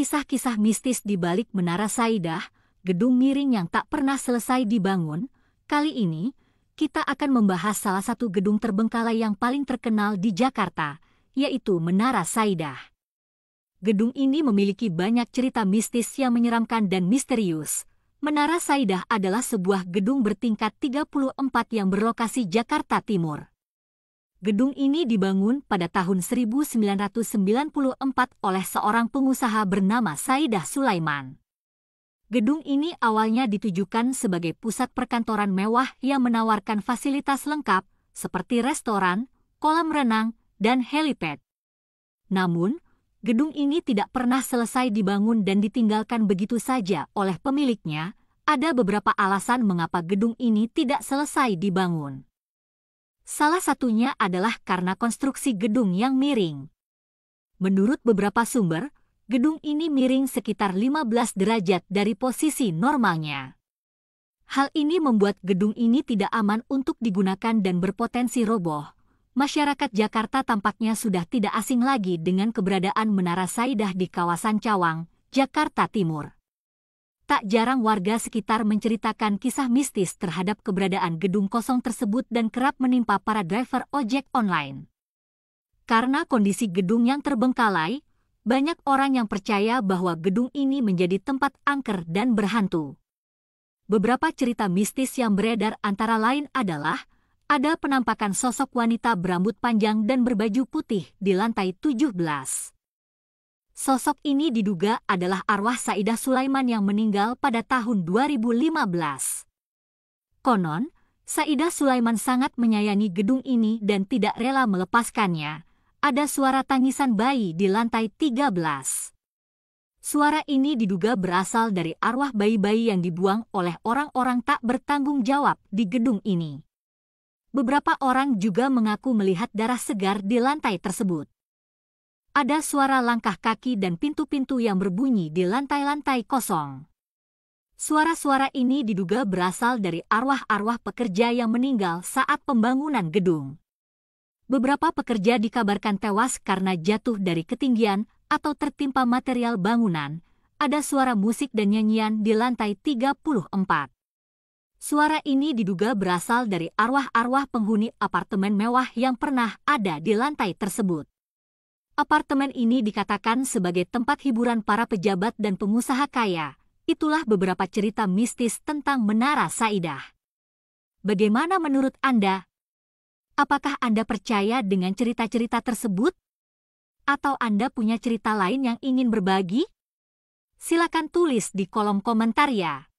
kisah-kisah mistis di balik Menara Saidah, gedung miring yang tak pernah selesai dibangun, kali ini kita akan membahas salah satu gedung terbengkalai yang paling terkenal di Jakarta, yaitu Menara Saidah. Gedung ini memiliki banyak cerita mistis yang menyeramkan dan misterius. Menara Saidah adalah sebuah gedung bertingkat 34 yang berlokasi Jakarta Timur. Gedung ini dibangun pada tahun 1994 oleh seorang pengusaha bernama Saidah Sulaiman. Gedung ini awalnya ditujukan sebagai pusat perkantoran mewah yang menawarkan fasilitas lengkap seperti restoran, kolam renang, dan helipad. Namun, gedung ini tidak pernah selesai dibangun dan ditinggalkan begitu saja oleh pemiliknya. Ada beberapa alasan mengapa gedung ini tidak selesai dibangun. Salah satunya adalah karena konstruksi gedung yang miring. Menurut beberapa sumber, gedung ini miring sekitar 15 derajat dari posisi normalnya. Hal ini membuat gedung ini tidak aman untuk digunakan dan berpotensi roboh. Masyarakat Jakarta tampaknya sudah tidak asing lagi dengan keberadaan Menara Saidah di kawasan Cawang, Jakarta Timur. Tak jarang warga sekitar menceritakan kisah mistis terhadap keberadaan gedung kosong tersebut dan kerap menimpa para driver ojek online. Karena kondisi gedung yang terbengkalai, banyak orang yang percaya bahwa gedung ini menjadi tempat angker dan berhantu. Beberapa cerita mistis yang beredar antara lain adalah ada penampakan sosok wanita berambut panjang dan berbaju putih di lantai 17. Sosok ini diduga adalah arwah Saidah Sulaiman yang meninggal pada tahun 2015. Konon, Saidah Sulaiman sangat menyayangi gedung ini dan tidak rela melepaskannya. Ada suara tangisan bayi di lantai 13. Suara ini diduga berasal dari arwah bayi-bayi yang dibuang oleh orang-orang tak bertanggung jawab di gedung ini. Beberapa orang juga mengaku melihat darah segar di lantai tersebut ada suara langkah kaki dan pintu-pintu yang berbunyi di lantai-lantai kosong. Suara-suara ini diduga berasal dari arwah-arwah pekerja yang meninggal saat pembangunan gedung. Beberapa pekerja dikabarkan tewas karena jatuh dari ketinggian atau tertimpa material bangunan. Ada suara musik dan nyanyian di lantai 34. Suara ini diduga berasal dari arwah-arwah penghuni apartemen mewah yang pernah ada di lantai tersebut apartemen ini dikatakan sebagai tempat hiburan para pejabat dan pengusaha kaya. Itulah beberapa cerita mistis tentang Menara Saidah. Bagaimana menurut Anda? Apakah Anda percaya dengan cerita-cerita tersebut? Atau Anda punya cerita lain yang ingin berbagi? Silakan tulis di kolom komentar ya.